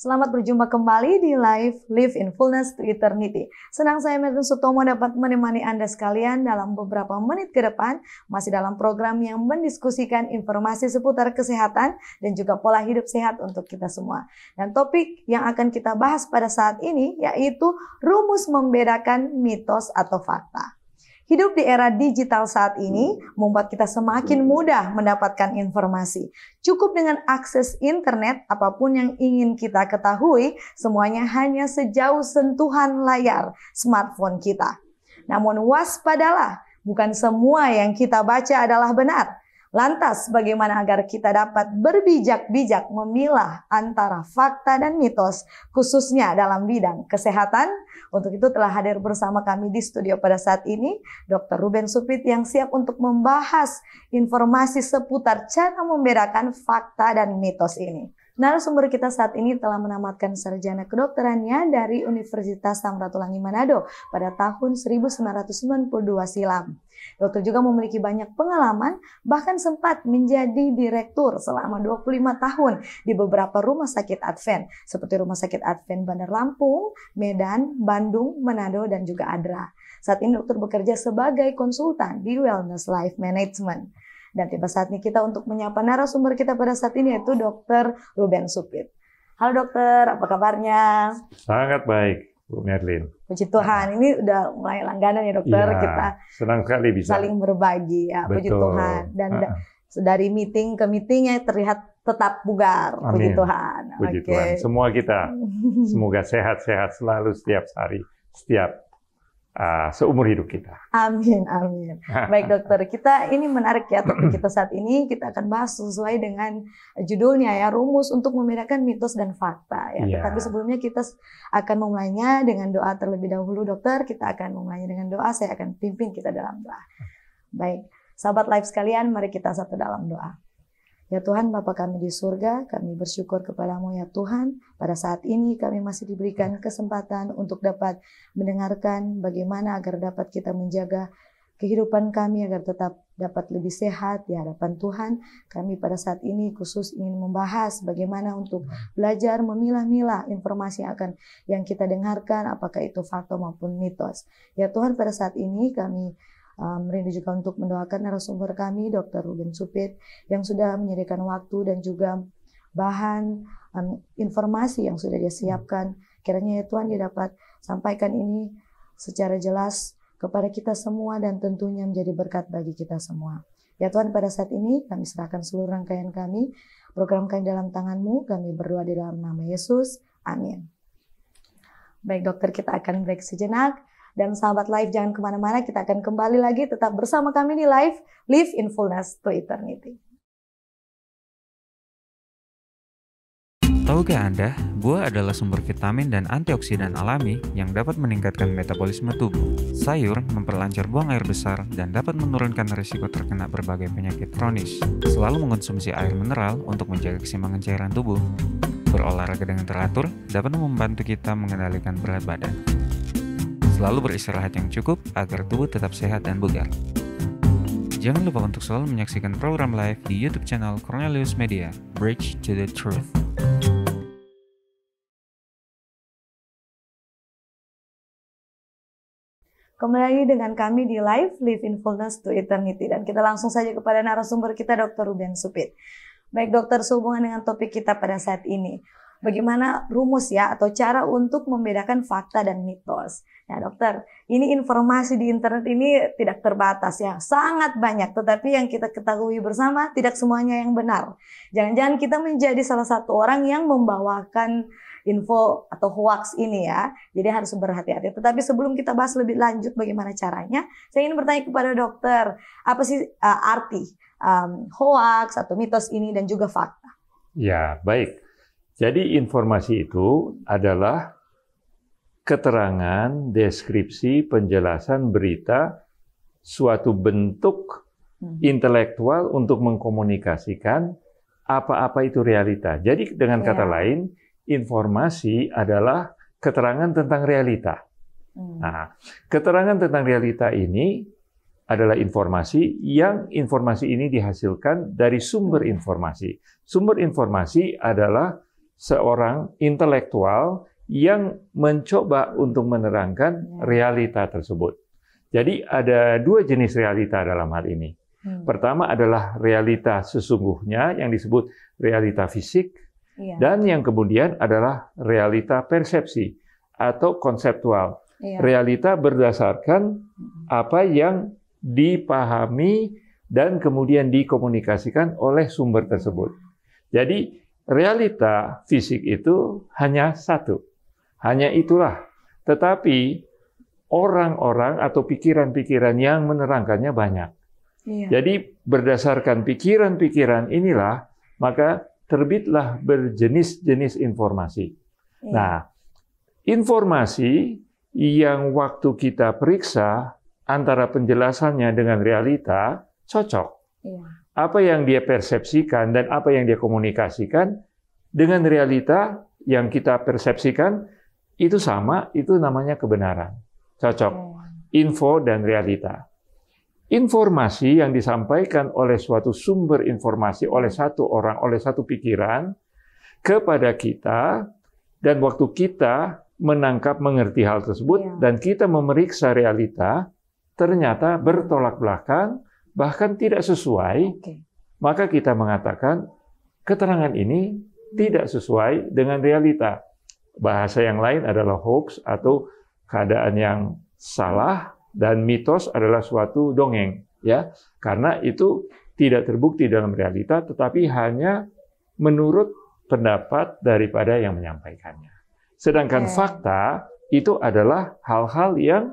Selamat berjumpa kembali di live Live in Fullness to Eternity. Senang saya Mervin Sutomo dapat menemani Anda sekalian dalam beberapa menit ke depan masih dalam program yang mendiskusikan informasi seputar kesehatan dan juga pola hidup sehat untuk kita semua. Dan topik yang akan kita bahas pada saat ini yaitu rumus membedakan mitos atau fakta. Hidup di era digital saat ini membuat kita semakin mudah mendapatkan informasi. Cukup dengan akses internet, apapun yang ingin kita ketahui, semuanya hanya sejauh sentuhan layar smartphone kita. Namun waspadalah, bukan semua yang kita baca adalah benar. Lantas, bagaimana agar kita dapat berbijak-bijak memilah antara fakta dan mitos, khususnya dalam bidang kesehatan, untuk itu telah hadir bersama kami di studio pada saat ini Dr. Ruben Supit yang siap untuk membahas informasi seputar cara membedakan fakta dan mitos ini. Narasumber kita saat ini telah menamatkan sarjana kedokterannya dari Universitas Samratulangi Manado pada tahun 1992 silam. Dokter juga memiliki banyak pengalaman, bahkan sempat menjadi direktur selama 25 tahun di beberapa rumah sakit Advent, seperti Rumah Sakit Advent Bandar Lampung, Medan, Bandung, Manado, dan juga Adra. Saat ini dokter bekerja sebagai konsultan di Wellness Life Management. Dan tiba saatnya kita untuk menyapa narasumber kita pada saat ini yaitu Dokter Ruben Supit. Halo dokter, apa kabarnya? Sangat baik. Bu Merlin. Puji Tuhan, ini udah mulai langganan ya dokter. Ya, kita senang sekali bisa saling berbagi ya. Betul. Puji Tuhan dan ah. dari meeting ke meetingnya terlihat tetap bugar. Amin. Puji Tuhan. Puji okay. Tuhan. Semua kita semoga sehat-sehat selalu setiap hari, setiap uh, seumur hidup kita. Amin, amin. Baik dokter, kita ini menarik ya topik kita saat ini kita akan bahas sesuai dengan judulnya ya rumus untuk membedakan mitos dan fakta ya. Yeah. Tetapi sebelumnya kita akan memulainya dengan doa terlebih dahulu dokter. Kita akan memulainya dengan doa. Saya akan pimpin kita dalam doa. Hmm. Baik, sahabat live sekalian, mari kita satu dalam doa. Ya Tuhan, Bapa kami di surga, kami bersyukur kepadamu ya Tuhan. Pada saat ini kami masih diberikan kesempatan untuk dapat mendengarkan bagaimana agar dapat kita menjaga kehidupan kami agar tetap dapat lebih sehat di hadapan Tuhan. Kami pada saat ini khusus ingin membahas bagaimana untuk belajar memilah-milah informasi yang akan yang kita dengarkan, apakah itu fakta maupun mitos. Ya Tuhan, pada saat ini kami Um, rindu juga untuk mendoakan narasumber kami, Dr. Ruben Supit, yang sudah menyediakan waktu dan juga bahan um, informasi yang sudah dia siapkan. Kiranya ya Tuhan dia dapat sampaikan ini secara jelas kepada kita semua dan tentunya menjadi berkat bagi kita semua. Ya Tuhan pada saat ini kami serahkan seluruh rangkaian kami, program kami dalam tanganmu, kami berdoa di dalam nama Yesus. Amin. Baik dokter kita akan break sejenak. Dan sahabat live jangan kemana-mana, kita akan kembali lagi tetap bersama kami di live Live in Fullness to Eternity. Tahukah Anda, buah adalah sumber vitamin dan antioksidan alami yang dapat meningkatkan metabolisme tubuh. Sayur memperlancar buang air besar dan dapat menurunkan risiko terkena berbagai penyakit kronis. Selalu mengonsumsi air mineral untuk menjaga keseimbangan cairan tubuh. Berolahraga dengan teratur dapat membantu kita mengendalikan berat badan. Selalu beristirahat yang cukup agar tubuh tetap sehat dan bugar. Jangan lupa untuk selalu menyaksikan program live di YouTube channel Cornelius Media, Bridge to the Truth. Kembali lagi dengan kami di live Live in Fullness to Eternity dan kita langsung saja kepada narasumber kita Dr. Ruben Supit. Baik dokter, sehubungan dengan topik kita pada saat ini bagaimana rumus ya atau cara untuk membedakan fakta dan mitos. Nah, dokter, ini informasi di internet ini tidak terbatas ya, sangat banyak. Tetapi yang kita ketahui bersama tidak semuanya yang benar. Jangan-jangan kita menjadi salah satu orang yang membawakan info atau hoax ini ya. Jadi harus berhati-hati. Tetapi sebelum kita bahas lebih lanjut bagaimana caranya, saya ingin bertanya kepada dokter, apa sih uh, arti um, hoax atau mitos ini dan juga fakta? Ya, baik. Jadi informasi itu adalah keterangan, deskripsi, penjelasan berita suatu bentuk hmm. intelektual untuk mengkomunikasikan apa-apa itu realita. Jadi dengan kata kata ya. lain, informasi adalah keterangan tentang realita. Hmm. Nah, keterangan tentang realita ini adalah informasi yang informasi ini dihasilkan dari sumber hmm. informasi. Sumber informasi adalah seorang intelektual yang mencoba untuk menerangkan ya. realita tersebut. Jadi ada dua jenis realita dalam hal ini. Hmm. Pertama adalah realita sesungguhnya yang disebut realita fisik, iya. dan yang kemudian adalah realita persepsi atau konseptual. Iya. Realita berdasarkan hmm. apa yang dipahami dan kemudian dikomunikasikan oleh sumber tersebut. Jadi realita fisik itu hanya satu. Hanya itulah. Tetapi orang-orang atau pikiran-pikiran yang menerangkannya banyak. Iya. Jadi berdasarkan pikiran-pikiran inilah maka terbitlah berjenis-jenis informasi. Iya. Nah, informasi yang waktu kita periksa antara penjelasannya dengan realita cocok. Iya apa yang dia persepsikan dan apa yang dia komunikasikan dengan realita yang kita persepsikan itu sama, itu namanya kebenaran. Cocok. Oh. Info dan realita. Informasi yang disampaikan oleh suatu sumber informasi oleh satu orang, oleh satu pikiran kepada kita dan waktu kita menangkap mengerti hal tersebut iya. dan kita memeriksa realita ternyata bertolak belakang bahkan tidak sesuai, okay. maka kita mengatakan keterangan ini tidak sesuai dengan realita. Bahasa yang lain adalah hoax atau keadaan yang salah dan mitos adalah suatu dongeng ya karena itu tidak terbukti dalam realita tetapi hanya menurut pendapat daripada yang menyampaikannya. Sedangkan okay. fakta itu adalah hal-hal yang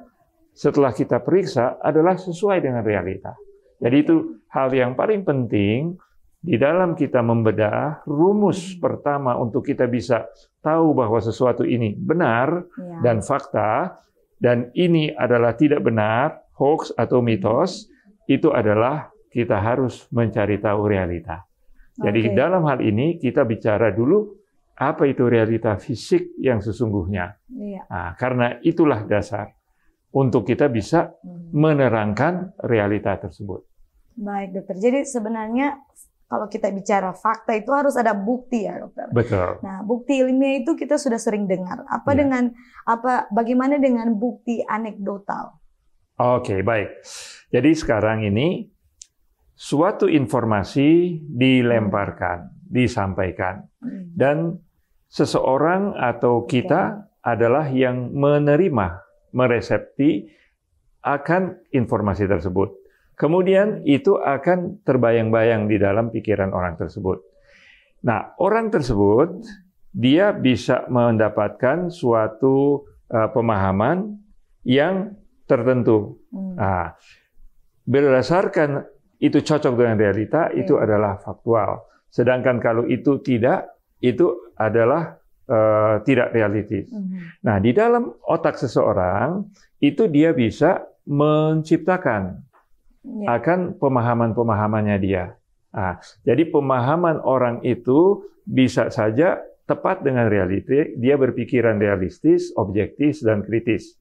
setelah kita periksa adalah sesuai dengan realita. Jadi itu hal yang paling penting di dalam kita membedah rumus hmm. pertama untuk kita bisa tahu bahwa sesuatu ini benar ya. dan fakta dan ini adalah tidak benar, hoax atau mitos, itu adalah kita harus mencari tahu realita. Jadi okay. dalam hal ini kita bicara dulu apa itu realita fisik yang sesungguhnya. Iya. Nah, karena itulah dasar untuk kita bisa hmm. menerangkan realita tersebut. Baik dokter. Jadi sebenarnya kalau kita bicara fakta itu harus ada bukti ya dokter. Betul. Nah bukti ilmiah itu kita sudah sering dengar. Apa ya. dengan apa? Bagaimana dengan bukti anekdotal? Oke baik. Jadi sekarang ini suatu informasi dilemparkan, disampaikan, hmm. dan seseorang atau kita okay. Iya. adalah yang menerima, meresepti akan informasi tersebut. Kemudian itu akan terbayang-bayang di dalam pikiran orang tersebut. Nah, orang tersebut dia bisa mendapatkan suatu uh, pemahaman yang tertentu. Hmm. Nah, berdasarkan itu cocok dengan realita, okay. Iya. itu adalah faktual. Sedangkan kalau itu tidak, itu adalah uh, tidak realitis. Hmm. Nah, di dalam otak seseorang itu dia bisa menciptakan Ya. akan pemahaman-pemahamannya dia. Nah, jadi pemahaman orang itu bisa saja tepat dengan realiti, dia berpikiran realistis, objektif, dan kritis.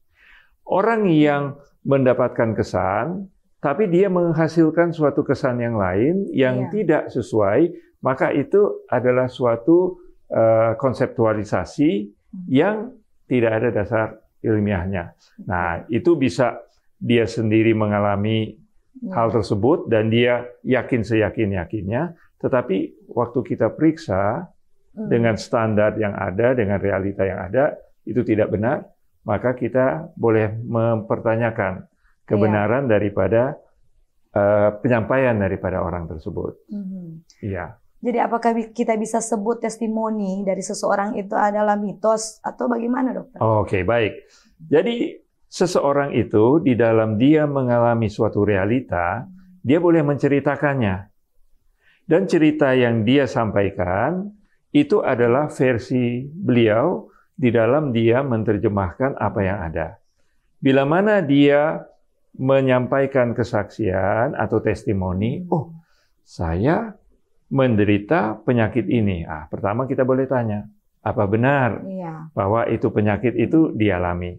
Orang yang mendapatkan kesan, tapi dia menghasilkan suatu kesan yang lain yang ya. tidak sesuai, maka itu adalah suatu uh, konseptualisasi hmm. yang tidak ada dasar ilmiahnya. Nah, itu bisa dia sendiri mengalami hal hmm. tersebut dan dia yakin seyakin yakinnya. Tetapi waktu kita periksa hmm. dengan standar yang ada, dengan realita yang ada, itu tidak benar, maka kita boleh mempertanyakan kebenaran ya. daripada uh, penyampaian daripada orang tersebut. Hmm. Iya. Hmm. Jadi apakah kita bisa sebut testimoni dari seseorang itu adalah mitos atau bagaimana dokter? Oke okay, baik. Jadi seseorang itu di dalam dia mengalami suatu realita, dia boleh menceritakannya. Dan cerita yang dia sampaikan itu adalah versi beliau di dalam dia menerjemahkan apa yang ada. Bila mana dia menyampaikan kesaksian atau testimoni, oh, saya menderita penyakit ini. Ah, pertama kita boleh tanya, apa benar iya. bahwa itu penyakit itu dialami?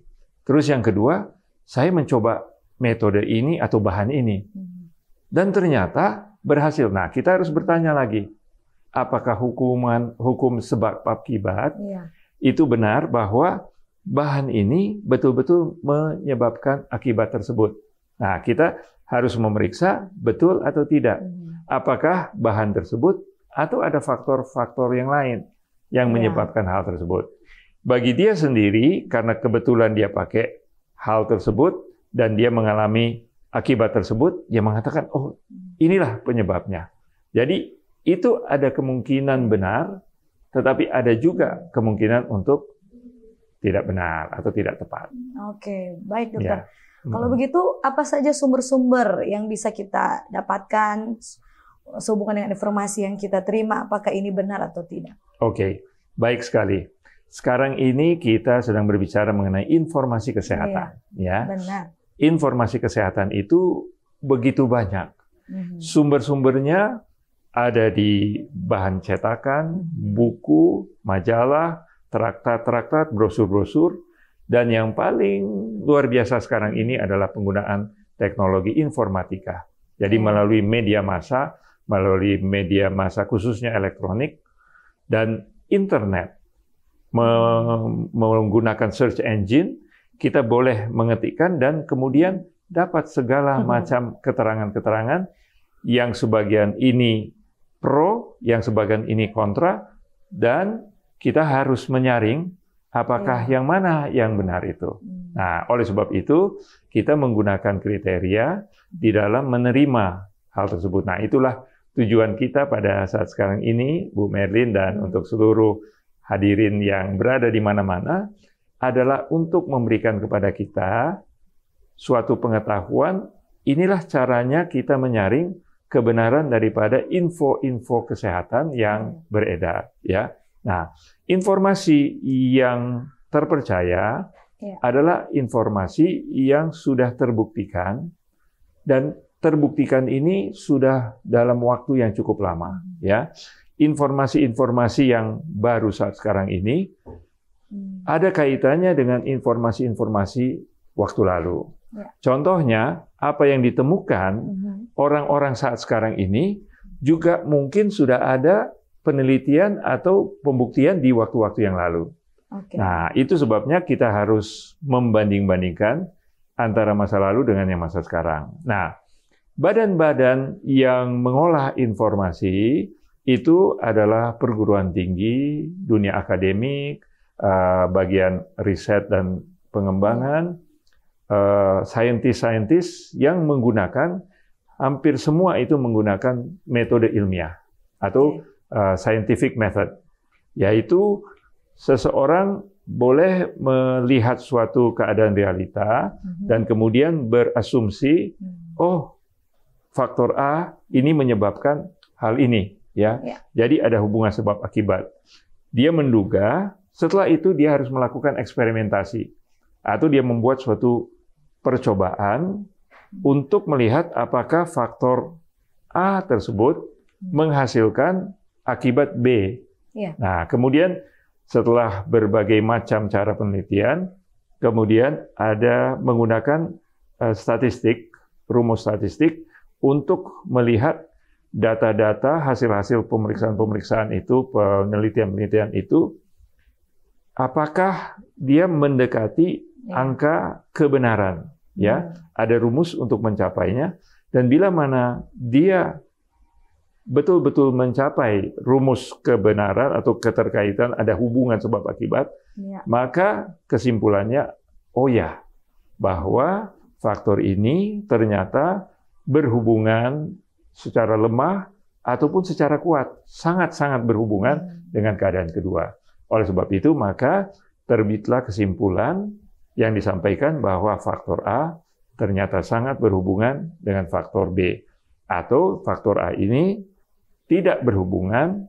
Terus yang kedua, saya mencoba metode ini atau bahan ini. Hmm. Dan ternyata berhasil. Nah, kita harus bertanya lagi, apakah hukuman hukum sebab akibat iya. itu benar bahwa bahan ini betul-betul menyebabkan akibat tersebut. Nah, kita harus memeriksa betul atau tidak. Hmm. Apakah bahan tersebut atau ada faktor-faktor yang lain yang iya. menyebabkan iya. hal tersebut. Bagi dia sendiri, karena kebetulan dia pakai hal tersebut dan dia mengalami akibat tersebut, dia mengatakan, "Oh, inilah penyebabnya." Jadi, itu ada kemungkinan benar, tetapi ada juga kemungkinan untuk tidak benar atau tidak tepat. Oke, baik, dokter. Ya. Kalau begitu, apa saja sumber-sumber yang bisa kita dapatkan sehubungan dengan informasi yang kita terima, apakah ini benar atau tidak? Oke, baik sekali. Sekarang ini kita sedang berbicara mengenai informasi kesehatan, iya, ya. Benar. Informasi kesehatan itu begitu banyak. Mhm. Sumber-sumbernya ada di bahan cetakan, mhm. buku, majalah, traktat-traktat, brosur-brosur, dan yang paling luar biasa sekarang ini adalah penggunaan teknologi informatika. Jadi iya. melalui media massa, melalui media massa khususnya elektronik dan internet menggunakan search engine, kita boleh mengetikkan dan kemudian dapat segala hmm. macam keterangan-keterangan yang sebagian ini pro, yang sebagian ini kontra, dan kita harus menyaring apakah ya. yang mana yang benar itu. Hmm. Nah, oleh sebab itu kita menggunakan kriteria di dalam menerima hal tersebut. Nah, itulah tujuan kita pada saat sekarang ini, Bu Merlin dan hmm. untuk seluruh hadirin yang berada di mana-mana adalah untuk memberikan kepada kita suatu pengetahuan. Inilah caranya kita menyaring kebenaran daripada info-info kesehatan yang beredar. Ya, nah, informasi yang terpercaya ya. adalah informasi yang sudah terbuktikan dan terbuktikan ini sudah dalam waktu yang cukup lama. Ya, informasi-informasi yang baru saat sekarang ini hmm. ada kaitannya dengan informasi-informasi waktu lalu. Ya. Contohnya, apa yang ditemukan hmm. orang-orang saat sekarang ini juga mungkin sudah ada penelitian atau pembuktian di waktu-waktu yang lalu. Okay. Nah, itu sebabnya kita harus membanding-bandingkan antara masa lalu dengan yang masa sekarang. Nah, badan-badan yang mengolah informasi itu adalah perguruan tinggi, dunia akademik, eh, bagian riset dan pengembangan, eh, saintis-saintis yang menggunakan hampir semua itu menggunakan metode ilmiah atau eh, scientific method, yaitu seseorang boleh melihat suatu keadaan realita mhm. dan kemudian berasumsi, hmm. oh faktor A ini menyebabkan hal ini Ya. ya. Jadi ada hubungan sebab akibat. Dia menduga, setelah itu dia harus melakukan eksperimentasi atau dia membuat suatu percobaan untuk melihat apakah faktor A tersebut menghasilkan akibat B. Ya. Nah, kemudian setelah berbagai macam cara penelitian, kemudian ada menggunakan eh, statistik, rumus statistik untuk melihat data-data hasil-hasil pemeriksaan-pemeriksaan itu, penelitian-penelitian itu, apakah dia mendekati ya. angka kebenaran? Ya, hmm. ada rumus untuk mencapainya. Dan bila mana dia betul-betul mencapai rumus kebenaran atau keterkaitan ada hubungan sebab akibat, ya. maka kesimpulannya oh ya bahwa faktor ini ternyata berhubungan secara lemah ataupun secara kuat sangat-sangat berhubungan hmm. dengan keadaan kedua. Oleh sebab itu, maka terbitlah kesimpulan yang disampaikan bahwa faktor A ternyata sangat berhubungan dengan faktor B atau faktor A ini tidak berhubungan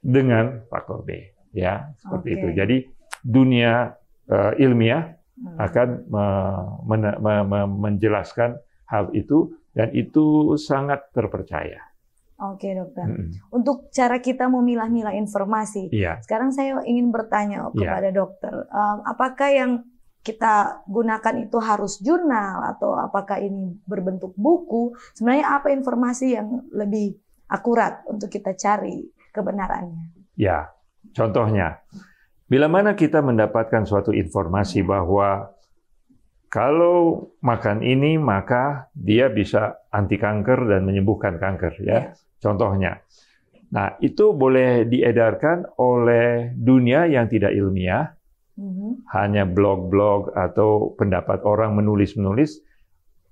dengan faktor B ya seperti okay. itu. Jadi dunia uh, ilmiah hmm. akan eh, me, me, menjelaskan hal itu dan itu sangat terpercaya. Oke dokter. Hmm. Untuk cara kita memilah-milah informasi, iya. sekarang saya ingin bertanya iya. kepada ya. dokter, eh, apakah yang kita gunakan itu harus jurnal atau apakah ini berbentuk buku? Sebenarnya apa informasi yang lebih akurat untuk kita cari kebenarannya? Ya, contohnya, bila mana kita mendapatkan suatu informasi bahwa kalau makan ini maka dia bisa anti kanker dan menyembuhkan kanker ya. Iya. Contohnya. Nah, itu boleh diedarkan oleh dunia yang tidak ilmiah. Mm-hmm. Hanya blog-blog atau pendapat orang menulis-menulis.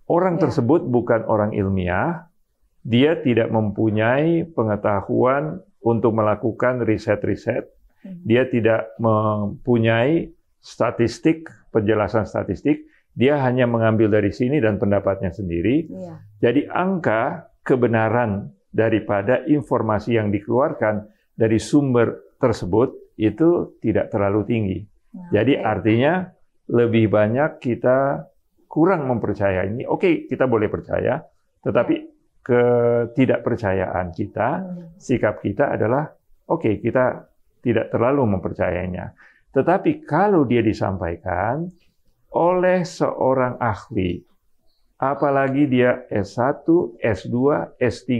Orang yeah. tersebut bukan orang ilmiah. Dia tidak mempunyai pengetahuan untuk melakukan riset-riset. Mm-hmm. Dia tidak mempunyai statistik, penjelasan statistik dia hanya mengambil dari sini dan pendapatnya sendiri. Ya. Jadi angka kebenaran daripada informasi yang dikeluarkan dari sumber tersebut itu tidak terlalu tinggi. Ya, Jadi okay. artinya lebih banyak kita kurang mempercaya ini. Oke, okay, kita boleh percaya, tetapi ya. ketidakpercayaan kita, ya. sikap kita adalah oke, okay, kita tidak terlalu mempercayainya. Tetapi kalau dia disampaikan oleh seorang ahli. Apalagi dia S1, S2, S3,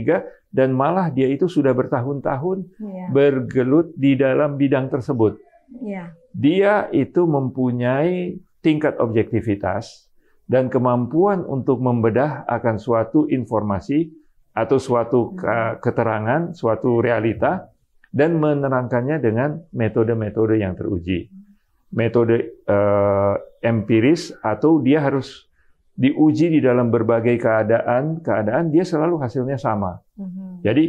dan malah dia itu sudah bertahun-tahun ya. bergelut di dalam bidang tersebut. Ya. Dia itu mempunyai tingkat objektivitas dan kemampuan untuk membedah akan suatu informasi atau suatu hmm. keterangan, suatu realita, dan menerangkannya dengan metode-metode yang teruji metode uh, empiris atau dia harus diuji di dalam berbagai keadaan, keadaan dia selalu hasilnya sama. Mm-hmm. Jadi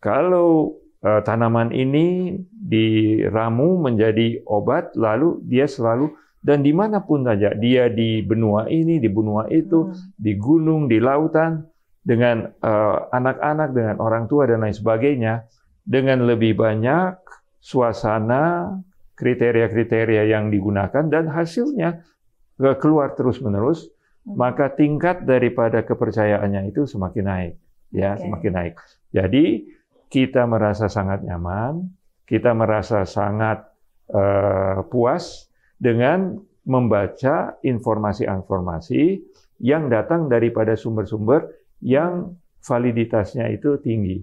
kalau uh, tanaman ini diramu menjadi obat, lalu dia selalu dan dimanapun saja dia di benua ini, di benua itu, mm-hmm. di gunung, di lautan, dengan uh, anak-anak, dengan orang tua dan lain sebagainya, dengan lebih banyak suasana kriteria-kriteria yang digunakan dan hasilnya eh, keluar terus-menerus, hmm. maka tingkat daripada kepercayaannya itu semakin naik, ya, okay. semakin naik. Jadi kita merasa sangat nyaman, kita merasa sangat uh, puas dengan membaca informasi-informasi yang datang daripada sumber-sumber yang validitasnya itu tinggi.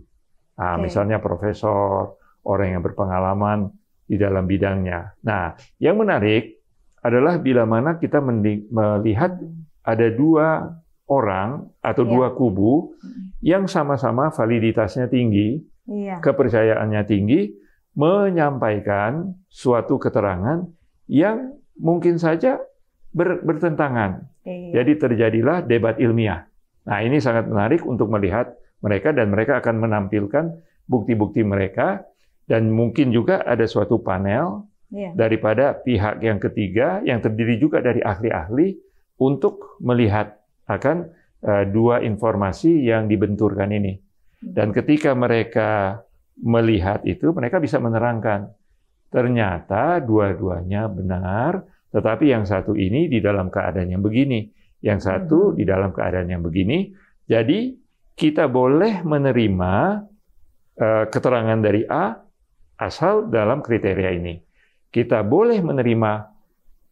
Nah, okay. misalnya profesor, orang yang berpengalaman di dalam bidangnya. Nah, yang menarik adalah bila mana kita melihat ada dua orang atau ya. dua kubu yang sama-sama validitasnya tinggi, ya. kepercayaannya tinggi, menyampaikan suatu keterangan yang mungkin saja ber, bertentangan. Ya. Jadi terjadilah debat ilmiah. Nah, ini sangat menarik untuk melihat mereka dan mereka akan menampilkan bukti-bukti mereka dan mungkin juga ada suatu panel yeah. daripada pihak yang ketiga yang terdiri juga dari ahli-ahli untuk melihat akan uh, dua informasi yang dibenturkan ini. Hmm. Dan ketika mereka melihat itu, mereka bisa menerangkan ternyata dua-duanya benar, tetapi yang satu ini di dalam keadaan yang begini, yang satu hmm. di dalam keadaan yang begini. Jadi kita boleh menerima uh, keterangan dari A asal dalam kriteria ini. Kita boleh menerima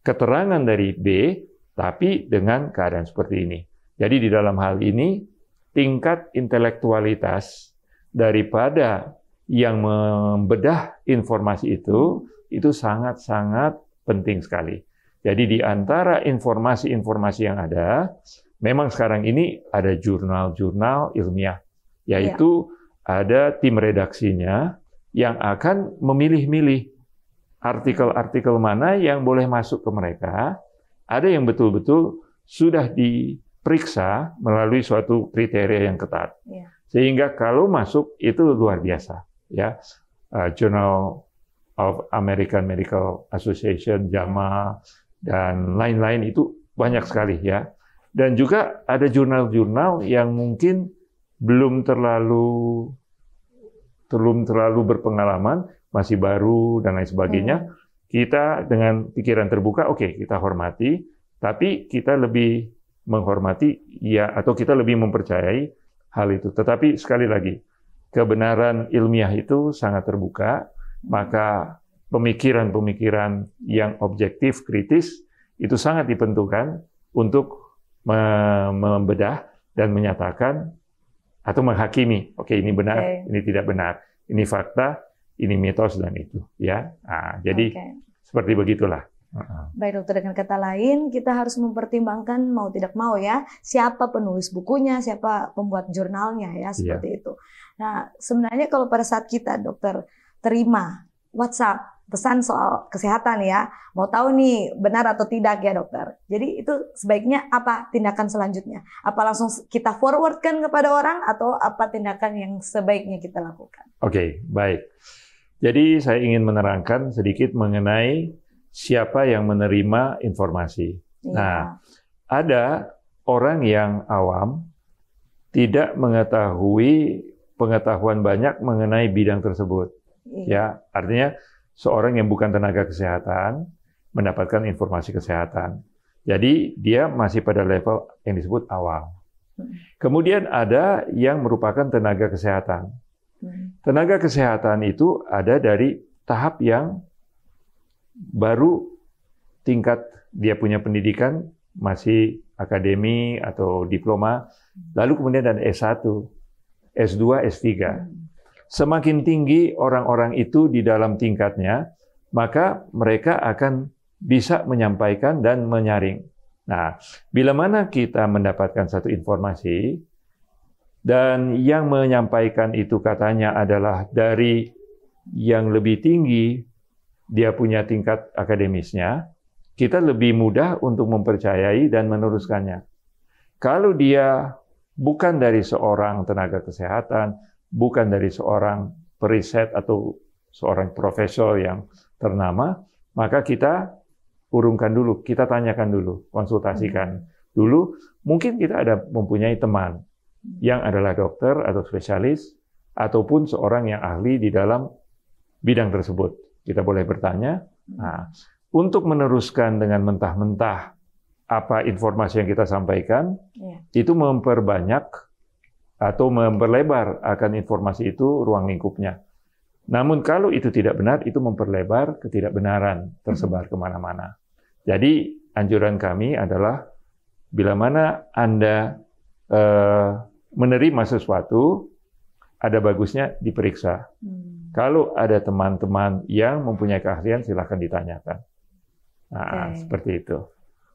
keterangan dari B, tapi dengan keadaan seperti ini. Jadi di dalam hal ini, tingkat intelektualitas daripada yang membedah informasi itu, itu sangat-sangat penting sekali. Jadi di antara informasi-informasi yang ada, memang sekarang ini ada jurnal-jurnal ilmiah, yaitu ya. ada tim redaksinya, yang akan memilih-milih artikel-artikel mana yang boleh masuk ke mereka. Ada yang betul-betul sudah diperiksa melalui suatu kriteria yang ketat. Iya. Sehingga kalau masuk itu luar biasa, ya. Uh, Journal of American Medical Association, JAMA dan lain-lain itu banyak sekali ya. Dan juga ada jurnal-jurnal yang mungkin belum terlalu belum terlalu berpengalaman, masih baru dan lain sebagainya, hmm. kita dengan pikiran terbuka, oke okay, kita hormati, tapi kita lebih menghormati ya atau kita lebih mempercayai hal itu. Tetapi sekali lagi, kebenaran ilmiah itu sangat terbuka, hmm. maka pemikiran-pemikiran yang objektif, kritis itu sangat dipentukan untuk membedah dan menyatakan atau menghakimi. Oke, ini benar, okay. ini tidak benar, ini fakta, ini mitos dan itu. Ya, nah, jadi okay. seperti begitulah. Baik dokter, dengan kata lain kita harus mempertimbangkan mau tidak mau ya siapa penulis bukunya, siapa pembuat jurnalnya ya iya. seperti iya. itu. Nah sebenarnya kalau pada saat kita dokter terima WhatsApp pesan soal kesehatan ya. Mau tahu nih benar atau tidak ya dokter. Jadi itu sebaiknya apa tindakan selanjutnya? Apa langsung kita forwardkan kepada orang atau apa tindakan yang sebaiknya kita lakukan? Oke, okay, baik. Jadi saya ingin menerangkan sedikit mengenai siapa yang menerima informasi. Ya. Nah, ada orang yang awam tidak mengetahui pengetahuan banyak mengenai bidang tersebut. Iya. Ya, artinya seorang yang bukan tenaga kesehatan mendapatkan informasi kesehatan. Jadi dia masih pada level yang disebut awal. Kemudian ada yang merupakan tenaga kesehatan. Tenaga kesehatan itu ada dari tahap yang baru tingkat dia punya pendidikan masih akademi atau diploma, lalu kemudian dan S1, S2, S3. Semakin tinggi orang-orang itu di dalam tingkatnya, maka mereka akan bisa menyampaikan dan menyaring. Nah, bila mana kita mendapatkan satu informasi dan yang menyampaikan itu katanya adalah dari yang lebih tinggi, dia punya tingkat akademisnya, kita lebih mudah untuk mempercayai dan meneruskannya. Kalau dia bukan dari seorang tenaga kesehatan, bukan dari seorang periset atau seorang profesor yang ternama, maka kita urungkan dulu, kita tanyakan dulu, konsultasikan hmm. dulu. Mungkin kita ada mempunyai teman hmm. yang adalah dokter atau spesialis ataupun seorang yang ahli di dalam bidang tersebut. Kita boleh bertanya. Hmm. Nah, untuk meneruskan dengan mentah-mentah apa informasi yang kita sampaikan, ya. itu memperbanyak atau memperlebar akan informasi itu ruang lingkupnya. Namun kalau itu tidak benar, itu memperlebar ketidakbenaran tersebar kemana-mana. Jadi anjuran kami adalah bila mana Anda eh, menerima sesuatu, ada bagusnya diperiksa. Hmm. Kalau ada teman-teman yang mempunyai keahlian, silahkan ditanyakan. Nah, okay. seperti itu.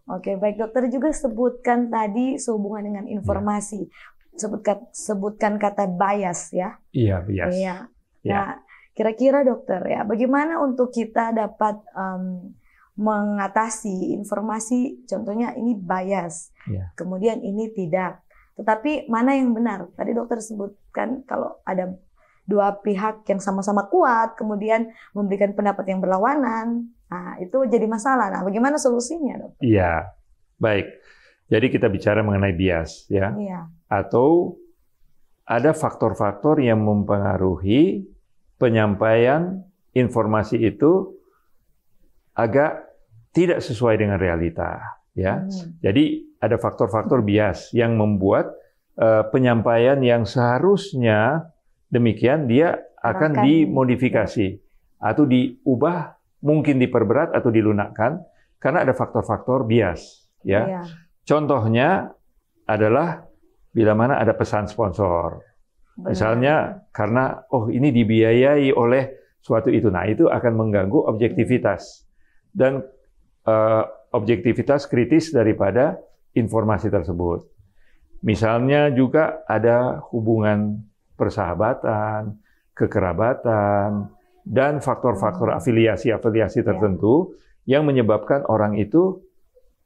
Oke, baik dokter juga sebutkan tadi sehubungan dengan iya. informasi. Ya sebutkan sebutkan kata bias ya. Iya, bias. Iya. Ya. Nah, kira-kira dokter ya, bagaimana untuk kita dapat um, mengatasi informasi contohnya ini bias. Ya. Kemudian ini tidak. Tetapi mana yang benar? Tadi dokter sebutkan kalau ada dua pihak yang sama-sama kuat kemudian memberikan pendapat yang berlawanan. Nah, itu jadi masalah. Nah, bagaimana solusinya, dokter Iya. Baik. Jadi kita bicara mengenai bias ya. Iya. Atau ada faktor-faktor yang mempengaruhi penyampaian informasi itu agak tidak sesuai dengan realita ya. Hmm. Jadi ada faktor-faktor bias yang membuat uh, penyampaian yang seharusnya demikian dia akan, akan dimodifikasi atau diubah, mungkin diperberat atau dilunakkan karena ada faktor-faktor bias ya. Iya Contohnya adalah bila mana ada pesan sponsor. Benar. Misalnya karena oh ini dibiayai oleh suatu itu. Nah, itu akan mengganggu objektivitas dan uh, objektivitas kritis daripada informasi tersebut. Misalnya juga ada hubungan persahabatan, kekerabatan, dan faktor-faktor hmm. afiliasi-afiliasi tertentu ya. yang menyebabkan orang itu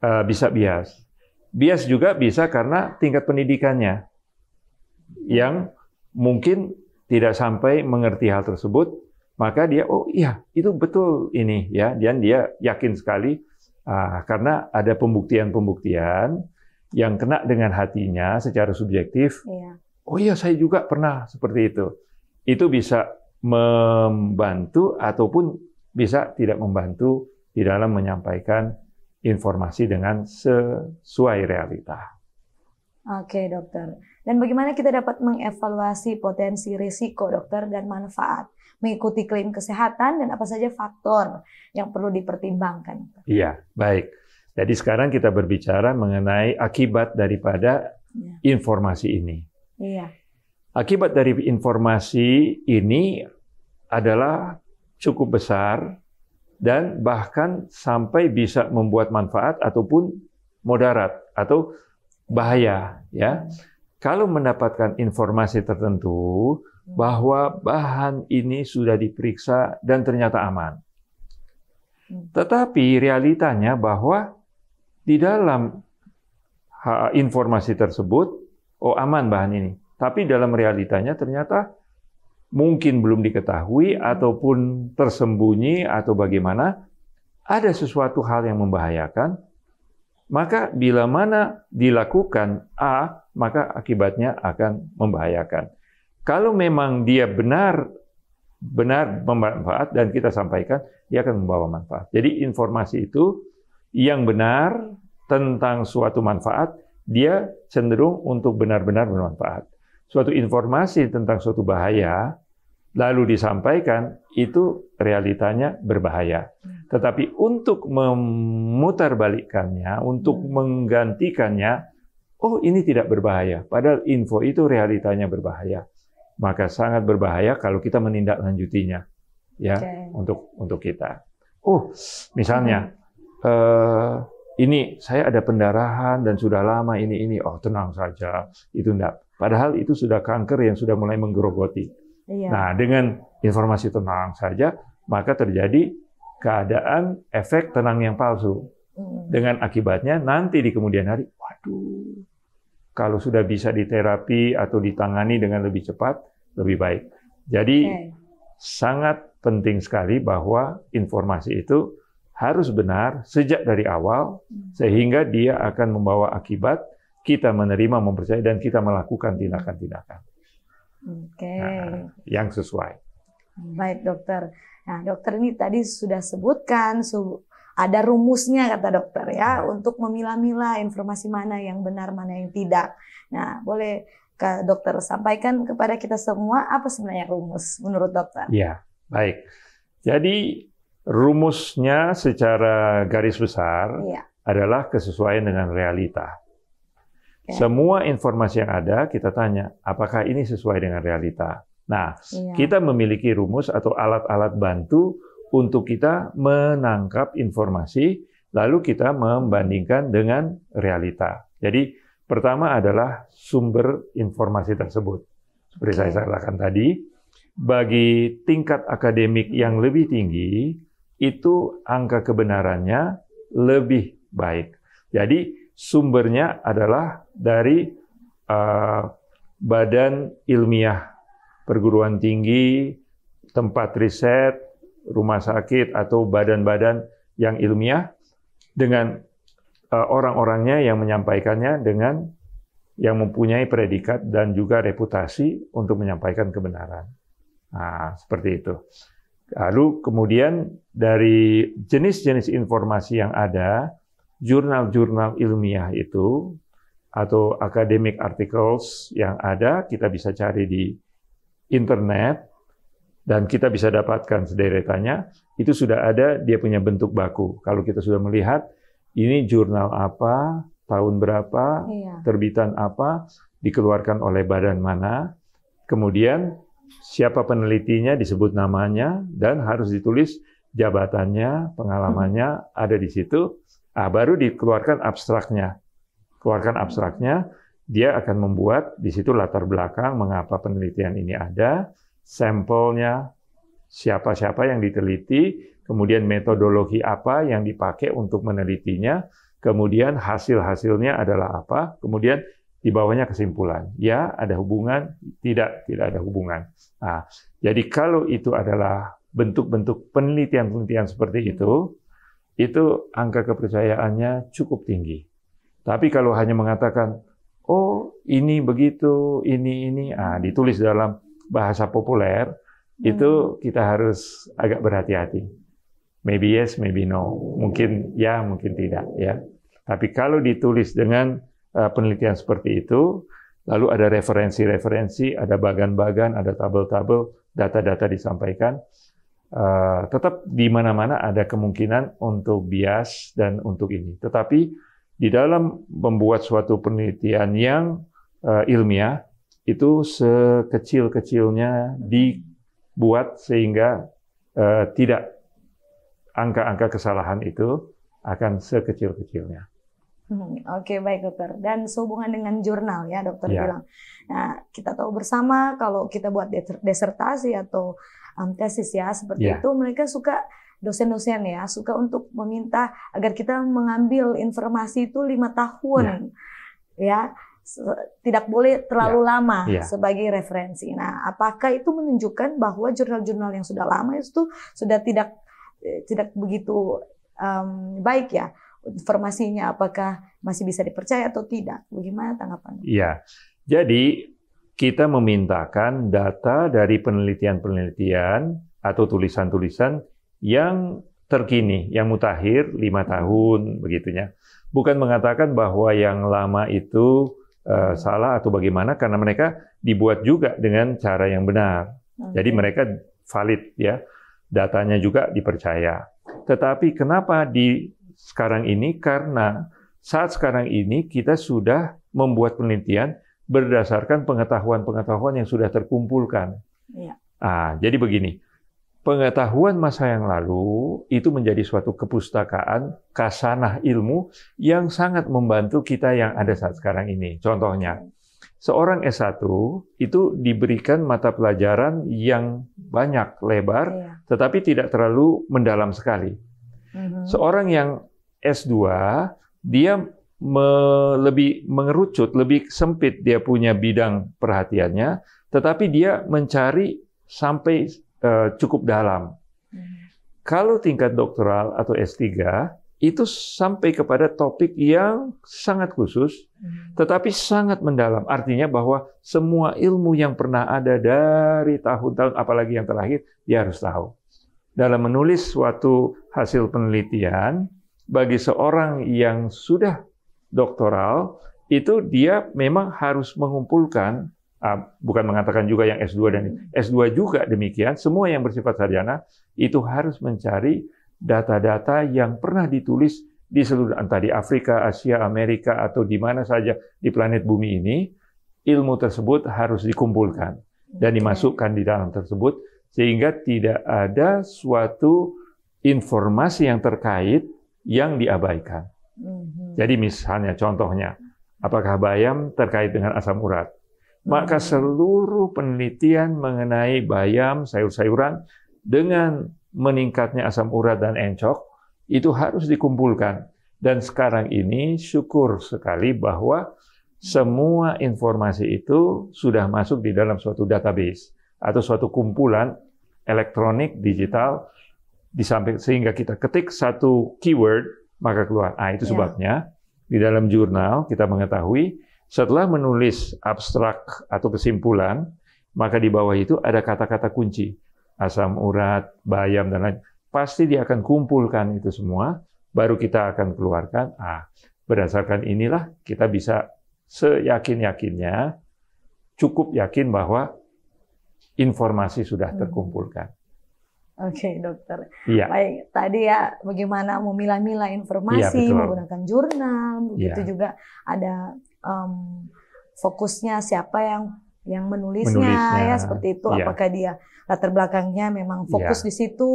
eh, bisa bias. Bias juga bisa karena tingkat pendidikannya yang mungkin tidak sampai mengerti hal tersebut, maka dia oh iya itu betul ini ya dan dia yakin sekali ah, karena ada pembuktian-pembuktian yang kena dengan hatinya secara subjektif. Iya. Oh iya saya juga pernah seperti itu. Itu bisa membantu ataupun bisa tidak membantu di dalam menyampaikan informasi dengan sesuai realita. Oke, dokter. Dan bagaimana kita dapat mengevaluasi potensi risiko, dokter, dan manfaat mengikuti klaim kesehatan dan apa saja faktor yang perlu dipertimbangkan? Iya, baik. Jadi sekarang kita berbicara mengenai akibat daripada ya. informasi ini. Iya. Akibat dari informasi ini adalah cukup besar dan bahkan sampai bisa membuat manfaat ataupun moderat atau bahaya ya. Kalau mendapatkan informasi tertentu bahwa bahan ini sudah diperiksa dan ternyata aman. Hmm. Tetapi realitanya bahwa di dalam informasi tersebut oh aman bahan ini, tapi dalam realitanya ternyata mungkin belum diketahui hmm. ataupun tersembunyi atau bagaimana, ada sesuatu hal yang membahayakan, maka bila mana dilakukan A, maka akibatnya akan membahayakan. Kalau memang dia benar benar bermanfaat dan kita sampaikan, dia akan membawa manfaat. Jadi informasi itu yang benar tentang suatu manfaat, dia cenderung untuk benar-benar bermanfaat suatu informasi tentang suatu bahaya lalu disampaikan itu realitanya berbahaya. Tetapi untuk memutarbalikannya, untuk hmm. menggantikannya, oh ini tidak berbahaya, padahal info itu realitanya berbahaya. Maka sangat berbahaya kalau kita menindaklanjutinya ya okay. untuk untuk kita. Oh, misalnya hmm. eh, ini saya ada pendarahan dan sudah lama ini ini. Oh tenang saja, itu enggak. Padahal itu sudah kanker yang sudah mulai menggerogoti. Iya. Nah, dengan informasi tenang saja, maka terjadi keadaan efek tenang yang palsu. Dengan akibatnya nanti di kemudian hari, waduh, kalau sudah bisa diterapi atau ditangani dengan lebih cepat, lebih baik. Jadi okay. sangat penting sekali bahwa informasi itu harus benar sejak dari awal, mm. sehingga dia akan membawa akibat kita menerima, mempercayai, dan kita melakukan tindakan-tindakan okay. nah, yang sesuai. Baik dokter. Nah dokter ini tadi sudah sebutkan ada rumusnya kata dokter ya nah. untuk memilah-milah informasi mana yang benar, mana yang tidak. Nah boleh ke dokter sampaikan kepada kita semua apa sebenarnya rumus menurut dokter? Ya baik. Jadi rumusnya secara garis besar ya. adalah kesesuaian dengan realita. Semua informasi yang ada kita tanya, apakah ini sesuai dengan realita? Nah, iya. kita memiliki rumus atau alat-alat bantu untuk kita menangkap informasi, lalu kita membandingkan dengan realita. Jadi, pertama adalah sumber informasi tersebut. Seperti saya katakan tadi, bagi tingkat akademik yang lebih tinggi, itu angka kebenarannya lebih baik. Jadi, sumbernya adalah dari eh, badan ilmiah, perguruan tinggi, tempat riset, rumah sakit atau badan-badan yang ilmiah dengan eh, orang-orangnya yang menyampaikannya dengan yang mempunyai predikat dan juga reputasi untuk menyampaikan kebenaran. Nah, seperti itu. Lalu kemudian dari jenis-jenis informasi yang ada, jurnal-jurnal ilmiah itu atau academic articles yang ada kita bisa cari di internet dan kita bisa dapatkan sederetanya itu sudah ada dia punya bentuk baku. Kalau kita sudah melihat ini jurnal apa, tahun berapa, iya. terbitan apa, dikeluarkan oleh badan mana, kemudian siapa penelitinya disebut namanya dan harus ditulis jabatannya, pengalamannya hmm. ada di situ Ah, baru dikeluarkan abstraknya. Keluarkan abstraknya, dia akan membuat di situ latar belakang mengapa penelitian ini ada, sampelnya, siapa-siapa yang diteliti, kemudian metodologi apa yang dipakai untuk menelitinya, kemudian hasil-hasilnya adalah apa, kemudian di bawahnya kesimpulan. Ya, ada hubungan, tidak, tidak ada hubungan. Nah, jadi kalau itu adalah bentuk-bentuk penelitian-penelitian seperti itu, itu angka kepercayaannya cukup tinggi. Tapi kalau hanya mengatakan, oh ini begitu, ini ini, ah ditulis dalam bahasa populer, hmm. itu kita harus agak berhati-hati. Maybe yes, maybe no. Mungkin ya, mungkin tidak ya. Tapi kalau ditulis dengan eh, penelitian seperti itu, lalu ada referensi-referensi, ada bagan-bagan, ada tabel-tabel, data-data disampaikan, Eh, tetap di mana-mana ada kemungkinan untuk bias dan untuk ini. Tetapi di dalam membuat suatu penelitian yang uh, ilmiah itu sekecil-kecilnya dibuat sehingga uh, tidak angka-angka kesalahan itu akan sekecil-kecilnya. Hmm, oke, okay, baik dokter. Dan sehubungan dengan jurnal ya dokter ya. bilang. Nah, kita tahu bersama kalau kita buat desertasi atau um, tesis ya seperti yeah. itu mereka suka dosen-dosen ya suka untuk meminta agar kita mengambil informasi itu lima tahun yeah. ya, ya. tidak boleh terlalu yeah. lama yeah. sebagai referensi. Nah, apakah itu menunjukkan bahwa jurnal-jurnal yang sudah lama itu sudah tidak eh, tidak begitu um, baik ya informasinya? Apakah masih bisa dipercaya atau tidak? Bagaimana tanggapan? Iya, yeah. jadi kita memintakan data dari penelitian-penelitian atau tulisan-tulisan yang terkini, yang mutakhir lima tahun begitunya. Bukan mengatakan bahwa yang lama itu uh, salah atau bagaimana karena mereka dibuat juga dengan cara yang benar. Jadi mereka valid ya. Datanya juga dipercaya. Tetapi kenapa di sekarang ini karena saat sekarang ini kita sudah membuat penelitian berdasarkan pengetahuan-pengetahuan yang sudah terkumpulkan. Ya. Ah, jadi begini, pengetahuan masa yang lalu itu menjadi suatu kepustakaan kasanah ilmu yang sangat membantu kita yang ada saat sekarang ini. Contohnya, seorang S1 itu diberikan mata pelajaran yang banyak lebar, ya. tetapi tidak terlalu mendalam sekali. Mhm. Seorang yang S2 dia me, lebih mengerucut, lebih sempit dia punya bidang perhatiannya, tetapi dia mencari sampai uh, cukup dalam. Hmm. Kalau tingkat doktoral atau S3 itu sampai kepada topik yang sangat khusus, hmm. tetapi sangat mendalam. Artinya bahwa semua ilmu yang pernah ada dari tahun-tahun, apalagi yang terakhir, dia harus tahu. Dalam menulis suatu hasil penelitian, bagi seorang yang sudah doktoral itu dia memang harus mengumpulkan ah, bukan mengatakan juga yang S2 dan S2 juga demikian semua yang bersifat sarjana itu harus mencari data-data yang pernah ditulis di seluruh entah di Afrika, Asia, Amerika atau di mana saja di planet bumi ini ilmu tersebut harus dikumpulkan dan dimasukkan di dalam tersebut sehingga tidak ada suatu informasi yang terkait yang diabaikan. Mhm. Jadi misalnya contohnya, apakah bayam terkait dengan asam urat? Maka mhm. seluruh penelitian mengenai bayam, sayur-sayuran dengan meningkatnya asam urat dan encok itu harus dikumpulkan. Dan sekarang ini syukur sekali bahwa semua informasi itu sudah masuk di dalam suatu database atau suatu kumpulan elektronik digital sehingga kita ketik satu keyword maka keluar. Ah itu ya. sebabnya di dalam jurnal kita mengetahui setelah menulis abstrak atau kesimpulan, maka di bawah itu ada kata-kata kunci. Asam urat, bayam, dan lain. Pasti dia akan kumpulkan itu semua, baru kita akan keluarkan. Ah, berdasarkan inilah kita bisa seyakin-yakinnya, cukup yakin bahwa informasi sudah terkumpulkan. Oke okay, dokter. Ya. Baik tadi ya bagaimana memilah-milah informasi ya, menggunakan jurnal, begitu ya. juga ada um, fokusnya siapa yang yang menulisnya, menulisnya ya seperti itu ya. apakah dia latar belakangnya memang iya. fokus ya. di situ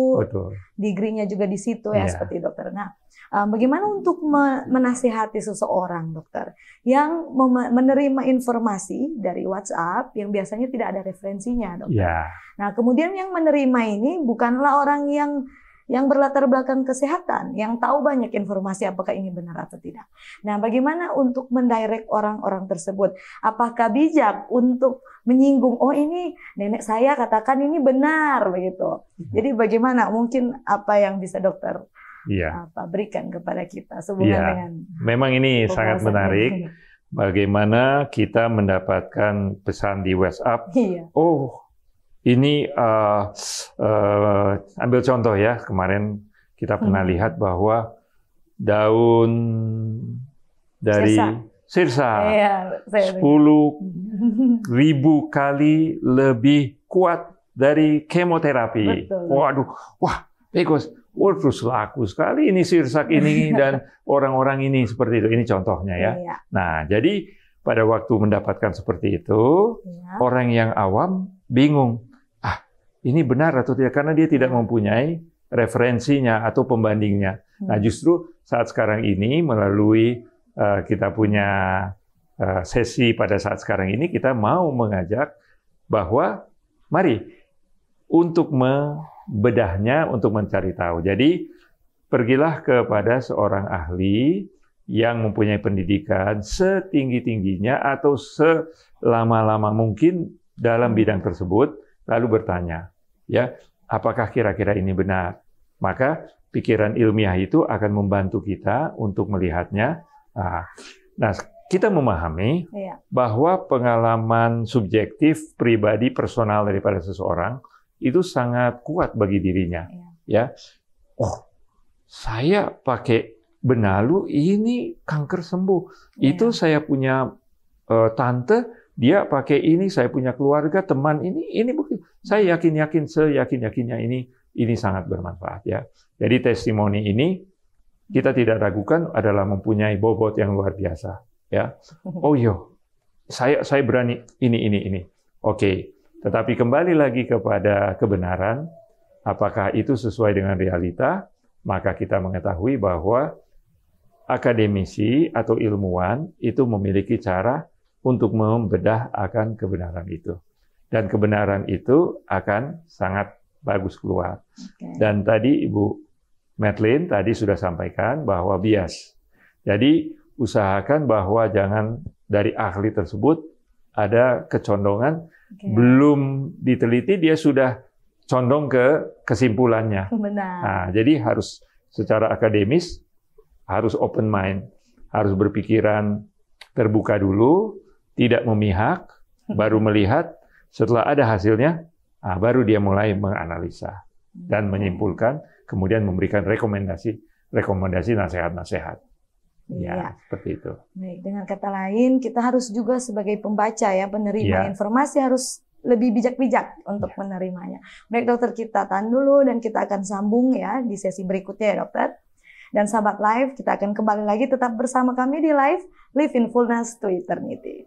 degree-nya juga di situ ya, ya seperti dokter nah eh, bagaimana untuk menasihati seseorang dokter yang menerima informasi dari WhatsApp yang biasanya tidak ada referensinya dokter ya. nah kemudian yang menerima ini bukanlah orang yang yang berlatar belakang kesehatan, yang tahu banyak informasi apakah ini benar atau tidak. Nah, bagaimana untuk mendirect orang-orang tersebut? Apakah bijak untuk menyinggung, oh ini nenek saya katakan ini benar begitu. Mhm. Jadi bagaimana mungkin apa yang bisa dokter ya. apa, berikan kepada kita sehubungan iya. dengan Memang ini sangat menarik. Ini. Bagaimana kita mendapatkan pesan di WhatsApp, Iya. oh ini uh, uh, ambil contoh ya kemarin kita hmm. pernah lihat bahwa daun dari sirsa, sirsa 10 iya, ribu kali lebih kuat dari kemoterapi. Betul. Waduh, wah, bagus, wah terus laku sekali ini sirsak ini dan orang-orang ini seperti itu. Ini contohnya ya. Iya. Nah, jadi pada waktu mendapatkan seperti itu, iya. orang yang awam bingung ini benar atau tidak karena dia tidak hmm. mempunyai referensinya atau pembandingnya. Nah, hmm. justru saat sekarang ini melalui uh, kita punya uh, sesi pada saat sekarang ini kita mau mengajak bahwa mari untuk membedahnya untuk mencari tahu. Jadi pergilah kepada seorang ahli yang mempunyai pendidikan setinggi-tingginya atau selama-lama mungkin dalam hmm. bidang tersebut lalu bertanya ya apakah kira-kira ini benar maka pikiran ilmiah itu akan membantu kita untuk melihatnya ah, nah kita memahami iya. bahwa pengalaman subjektif pribadi personal daripada seseorang itu sangat kuat bagi dirinya iya. ya oh saya pakai benalu ini kanker sembuh iya. itu saya punya eh, tante dia pakai ini, saya punya keluarga, teman ini, ini mungkin saya yakin-yakin, seyakin-yakinnya ini, ini sangat bermanfaat ya. Jadi testimoni ini kita tidak ragukan adalah mempunyai bobot yang luar biasa ya. Oh yo, iya. saya saya berani ini ini ini. Oke, tetapi kembali lagi kepada kebenaran, apakah itu sesuai dengan realita? Maka kita mengetahui bahwa akademisi atau ilmuwan itu memiliki cara untuk membedah akan kebenaran itu. Dan kebenaran itu akan sangat bagus keluar. Okay. Dan tadi Ibu Madeline tadi sudah sampaikan bahwa bias. Jadi usahakan bahwa jangan dari ahli tersebut ada kecondongan okay. belum diteliti dia sudah condong ke kesimpulannya. Benar. Nah, jadi harus secara akademis harus open mind, harus berpikiran terbuka dulu, tidak memihak, hmm. baru melihat setelah ada hasilnya, ah, baru dia mulai menganalisa dan hmm. menyimpulkan, kemudian memberikan rekomendasi, rekomendasi nasihat-nasihat. Ya, ya, seperti itu. Baik, dengan kata lain, kita harus juga sebagai pembaca ya, penerima ya. informasi harus lebih bijak-bijak untuk ya. menerimanya. Baik dokter, kita tahan dulu dan kita akan sambung ya di sesi berikutnya ya dokter. Dan sahabat live, kita akan kembali lagi tetap bersama kami di live Live in Fullness to Eternity.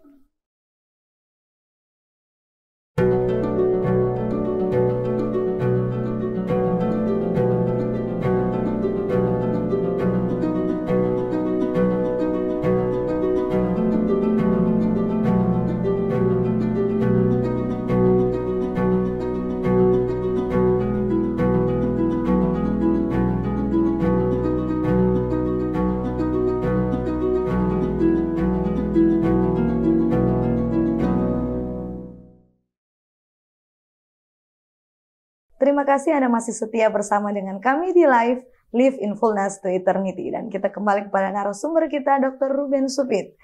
kasih Anda masih setia bersama dengan kami di live Live in Fullness to Eternity. Dan kita kembali kepada narasumber kita, Dr. Ruben Supit.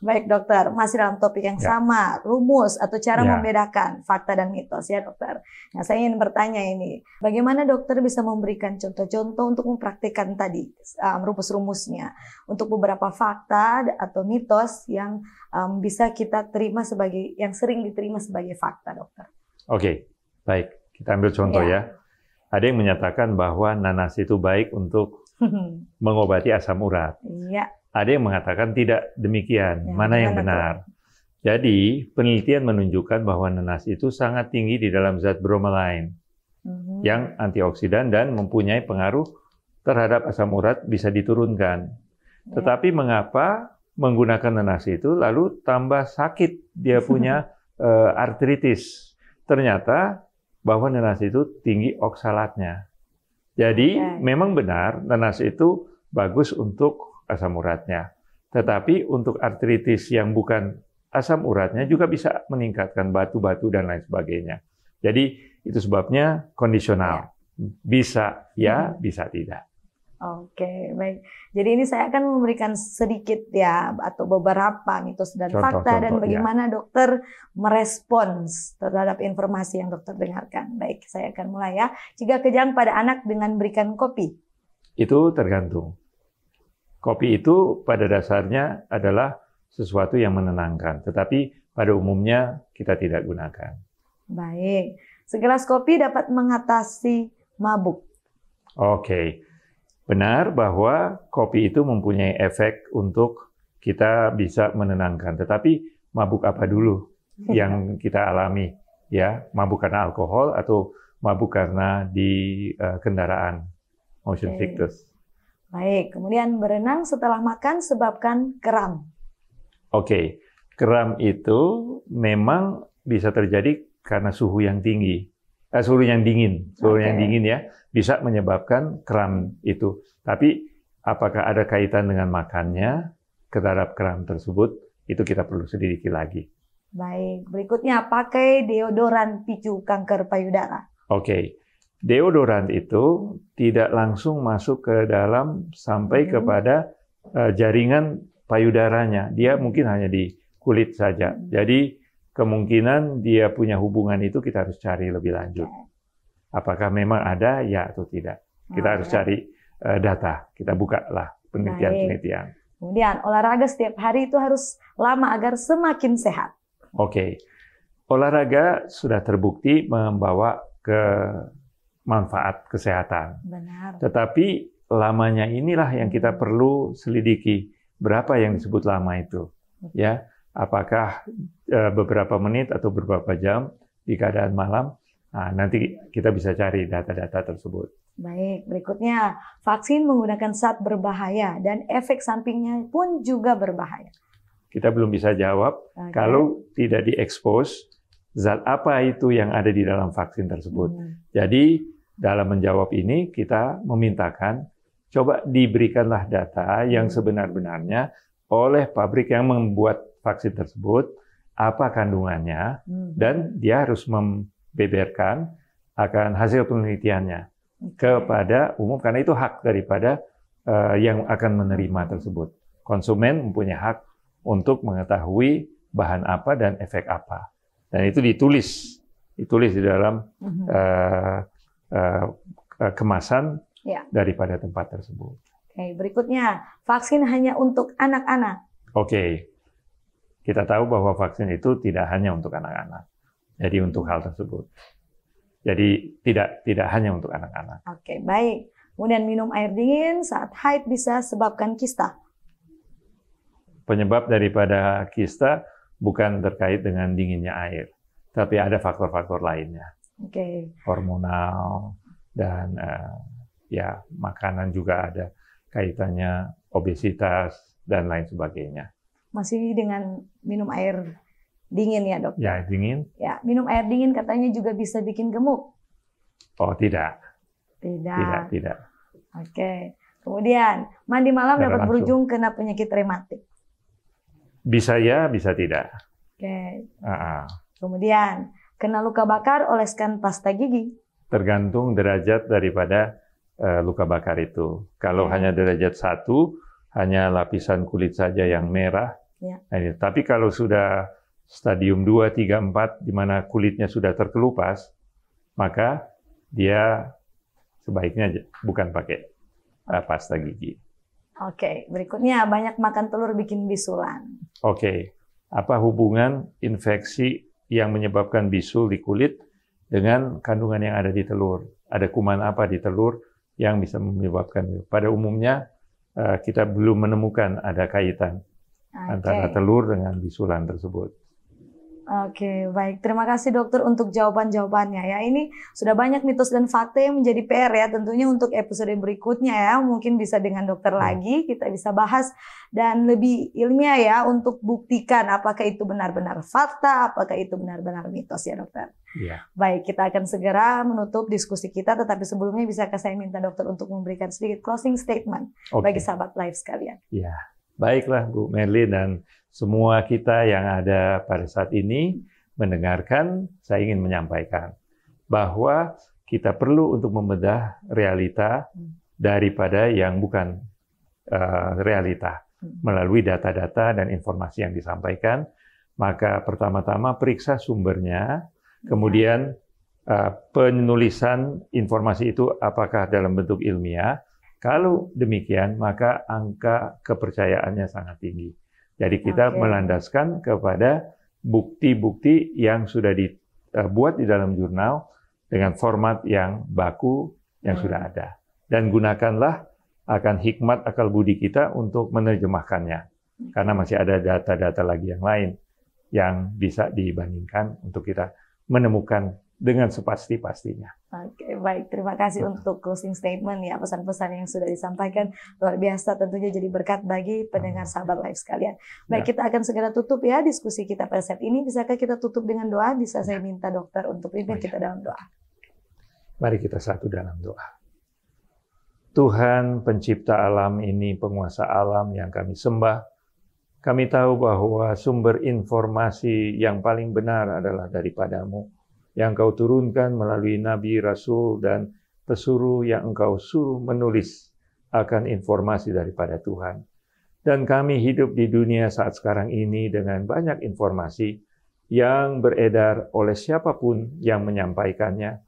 Baik dokter, masih dalam topik yang ya. sama, rumus atau cara ya. membedakan fakta dan mitos ya dokter. Nah saya ingin bertanya ini, bagaimana dokter bisa memberikan contoh-contoh untuk mempraktikkan tadi um, rumus-rumusnya untuk beberapa fakta atau mitos yang um, bisa kita terima sebagai yang sering diterima sebagai fakta dokter? Oke, okay. baik. Kita ambil contoh ya. ya. Ada yang menyatakan bahwa nanas itu baik untuk mengobati asam urat. Ya. Ada yang mengatakan tidak demikian. Ya, Mana yang benar? Jadi, penelitian menunjukkan bahwa nanas itu sangat tinggi di dalam zat bromelain mm-hmm. yang antioksidan dan mempunyai pengaruh terhadap asam urat bisa diturunkan. Yeah. Tetapi mengapa menggunakan nanas itu lalu tambah sakit dia punya uh, artritis? Ternyata bahwa nanas itu tinggi oksalatnya. Jadi okay. memang benar nanas itu bagus untuk asam uratnya. Tetapi untuk artritis yang bukan asam uratnya juga bisa meningkatkan batu-batu dan lain sebagainya. Jadi itu sebabnya kondisional. Ya. Bisa ya, hmm. bisa tidak. Oke, baik. Jadi ini saya akan memberikan sedikit ya atau beberapa mitos gitu, dan contoh, fakta contoh, dan ya. bagaimana ya. dokter merespons terhadap informasi yang dokter dengarkan. Baik, saya akan mulai ya. Jika kejang pada anak dengan berikan kopi. Itu tergantung. Kopi itu pada dasarnya adalah sesuatu yang menenangkan, tetapi pada umumnya kita tidak gunakan. Baik. Segelas kopi dapat mengatasi mabuk. Oke. Okay Benar bahwa kopi itu mempunyai efek untuk kita bisa menenangkan. Tetapi mabuk apa dulu yang kita alami? Ya, mabuk karena alkohol atau mabuk karena di uh, kendaraan motion okay. sickness. Baik, kemudian berenang setelah makan sebabkan kram. Oke, okay. kram itu memang bisa terjadi karena suhu yang tinggi eh, suhu yang dingin, suhu okay. yang dingin ya, bisa menyebabkan kram itu. Tapi apakah ada kaitan dengan makannya terhadap kram tersebut? Itu kita perlu sedikit lagi. Baik, berikutnya pakai deodoran picu kanker payudara. Oke. Okay. Deodoran itu tidak langsung masuk ke dalam sampai hmm. kepada uh, jaringan payudaranya. Dia mungkin hanya di kulit saja. Hmm. Jadi kemungkinan dia punya hubungan itu kita harus cari lebih lanjut. Apakah memang ada ya atau tidak? Kita nah, harus ya. cari eh, data, kita buka lah penelitian-penelitian. Kemudian olahraga setiap hari itu harus lama agar semakin sehat. Oke, okay. olahraga sudah terbukti membawa ke manfaat kesehatan. Benar. Tetapi lamanya inilah yang kita hmm. perlu selidiki berapa yang disebut lama itu, ya apakah eh, beberapa menit atau beberapa jam di keadaan malam. Nah, nanti kita bisa cari data-data tersebut. Baik, berikutnya vaksin menggunakan zat berbahaya dan efek sampingnya pun juga berbahaya. Kita belum bisa jawab okay. kalau tidak diekspos zat apa itu yang ada di dalam vaksin tersebut. Hmm. Jadi dalam menjawab ini kita memintakan coba diberikanlah data yang hmm. sebenar-benarnya oleh pabrik yang membuat vaksin tersebut, apa kandungannya, hmm. dan dia harus membeberkan akan hasil penelitiannya okay. kepada umum karena itu hak daripada uh, yang akan menerima tersebut. Konsumen mempunyai hak untuk mengetahui bahan apa dan efek apa, dan itu ditulis, ditulis di dalam uh, uh, kemasan ya. daripada tempat tersebut. Oke, berikutnya vaksin hanya untuk anak-anak. Oke, kita tahu bahwa vaksin itu tidak hanya untuk anak-anak. Jadi untuk hal tersebut. Jadi tidak tidak hanya untuk anak-anak. Oke, baik. Kemudian minum air dingin saat haid bisa sebabkan kista. Penyebab daripada kista bukan terkait dengan dinginnya air, tapi ada faktor-faktor lainnya. Oke. Hormonal dan uh, ya makanan juga ada kaitannya obesitas dan lain sebagainya masih dengan minum air dingin ya dok? Ya dingin. Ya minum air dingin katanya juga bisa bikin gemuk. Oh tidak. Tidak. Tidak tidak. Oke. Kemudian mandi malam dapat berujung kena penyakit rematik. Bisa ya, bisa tidak. Oke. Uh -uh. Kemudian kena luka bakar oleskan pasta gigi. Tergantung derajat daripada uh, luka bakar itu. Kalau okay. hanya derajat satu hanya lapisan kulit saja yang merah. Ya. Nah, tapi kalau sudah stadium 2, 3, 4 di mana kulitnya sudah terkelupas, maka dia sebaiknya bukan pakai uh, pasta gigi. Oke, okay. berikutnya banyak makan telur bikin bisulan. Oke. Okay. Apa hubungan infeksi yang menyebabkan bisul di kulit dengan kandungan yang ada di telur? Ada kuman apa di telur yang bisa menyebabkan? Pada umumnya Eh, kita belum menemukan ada kaitan okay. antara telur dengan bisulan tersebut. Oke, baik. Terima kasih dokter untuk jawaban-jawabannya ya. Ini sudah banyak mitos dan fakta yang menjadi PR ya tentunya untuk episode berikutnya ya. Mungkin bisa dengan dokter hmm. lagi kita bisa bahas dan lebih ilmiah ya untuk buktikan apakah itu benar-benar fakta, apakah itu benar-benar mitos ya dokter. Ya Baik, kita akan segera menutup diskusi kita tetapi sebelumnya bisa saya minta dokter untuk memberikan sedikit closing statement okay. bagi sahabat live sekalian. Ya Baiklah Bu Merlin dan semua kita yang ada pada saat ini mendengarkan, saya ingin menyampaikan bahwa kita perlu untuk membedah realita daripada yang bukan uh, realita hmm. melalui data-data dan informasi yang disampaikan. Maka pertama-tama periksa sumbernya, kemudian uh, penulisan informasi itu apakah dalam bentuk ilmiah. Kalau demikian, maka angka kepercayaannya sangat tinggi. Jadi kita okay. melandaskan kepada bukti-bukti yang sudah dibuat di dalam jurnal dengan format yang baku yang hmm. sudah ada. Dan gunakanlah akan hikmat akal budi kita untuk menerjemahkannya. Hmm. Karena masih ada data-data lagi yang lain yang bisa dibandingkan untuk kita menemukan dengan sepasti-pastinya. Oke, baik. Terima kasih untuk closing statement ya, pesan-pesan yang sudah disampaikan luar biasa tentunya jadi berkat bagi pendengar hmm. sahabat live sekalian. Baik, ya. kita akan segera tutup ya diskusi kita pada saat ini. Bisakah kita tutup dengan doa? Bisa ya. saya minta dokter untuk pimpin kita dalam doa. Mari kita satu dalam doa. Tuhan pencipta alam ini, penguasa alam yang kami sembah, kami tahu bahwa sumber informasi yang paling benar adalah daripadamu yang kau turunkan melalui nabi, rasul, dan pesuruh yang engkau suruh menulis akan informasi daripada Tuhan. Dan kami hidup di dunia saat sekarang ini dengan banyak informasi yang beredar oleh siapapun yang menyampaikannya.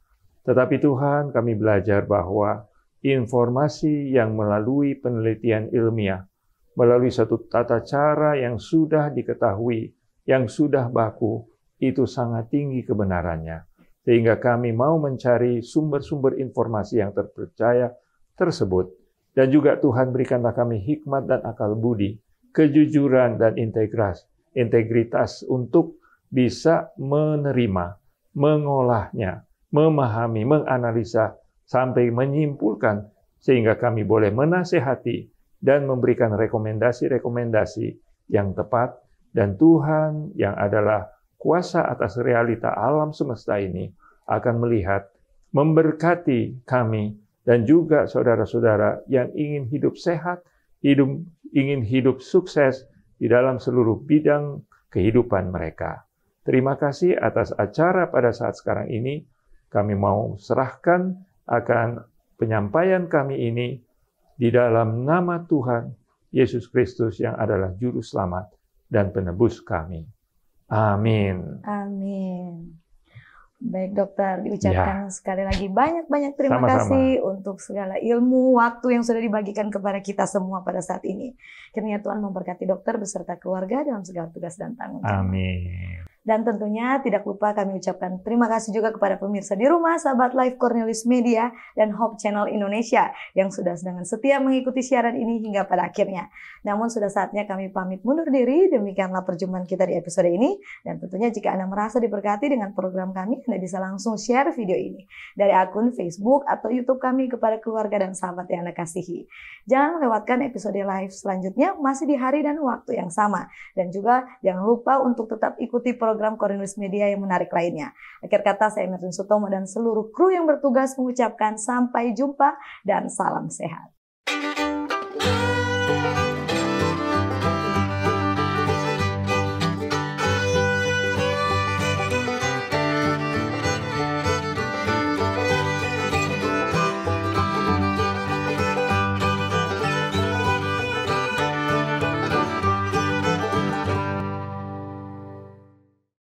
Tetapi Tuhan kami belajar bahwa informasi yang melalui penelitian ilmiah, melalui satu tata cara yang sudah diketahui, yang sudah baku, itu sangat tinggi kebenarannya, sehingga kami mau mencari sumber-sumber informasi yang terpercaya tersebut. Dan juga Tuhan berikanlah kami hikmat dan akal budi, kejujuran dan integras, integritas untuk bisa menerima, mengolahnya, memahami, menganalisa, sampai menyimpulkan sehingga kami boleh menasehati dan memberikan rekomendasi-rekomendasi yang tepat dan Tuhan yang adalah kuasa atas realita alam semesta ini akan melihat, memberkati kami dan juga saudara-saudara yang ingin hidup sehat, hidup, ingin hidup sukses di dalam seluruh bidang kehidupan mereka. Terima kasih atas acara pada saat sekarang ini. Kami mau serahkan akan penyampaian kami ini di dalam nama Tuhan Yesus Kristus yang adalah juru selamat dan penebus kami. Amin. Amin. Baik dokter, diucapkan ya. sekali lagi banyak-banyak terima Sama-sama. kasih untuk segala ilmu, waktu yang sudah dibagikan kepada kita semua pada saat ini. Kiranya Tuhan memberkati dokter beserta keluarga dalam segala tugas dan tanggung jawab. Amin. Dan tentunya tidak lupa kami ucapkan terima kasih juga kepada pemirsa di rumah, sahabat Live Cornelis Media dan Hope Channel Indonesia yang sudah dengan setia mengikuti siaran ini hingga pada akhirnya. Namun sudah saatnya kami pamit mundur diri, demikianlah perjumpaan kita di episode ini. Dan tentunya jika Anda merasa diberkati dengan program kami, Anda bisa langsung share video ini dari akun Facebook atau YouTube kami kepada keluarga dan sahabat yang Anda kasihi. Jangan lewatkan episode live selanjutnya masih di hari dan waktu yang sama. Dan juga jangan lupa untuk tetap ikuti program program Korinus Media yang menarik lainnya. Akhir kata saya Mirtin Sutomo dan seluruh kru yang bertugas mengucapkan sampai jumpa dan salam sehat.